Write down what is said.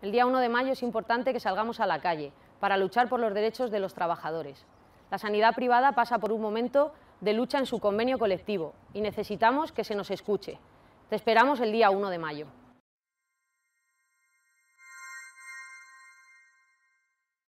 El día 1 de mayo es importante que salgamos a la calle para luchar por los derechos de los trabajadores. La sanidad privada pasa por un momento de lucha en su convenio colectivo y necesitamos que se nos escuche. Te esperamos el día 1 de mayo.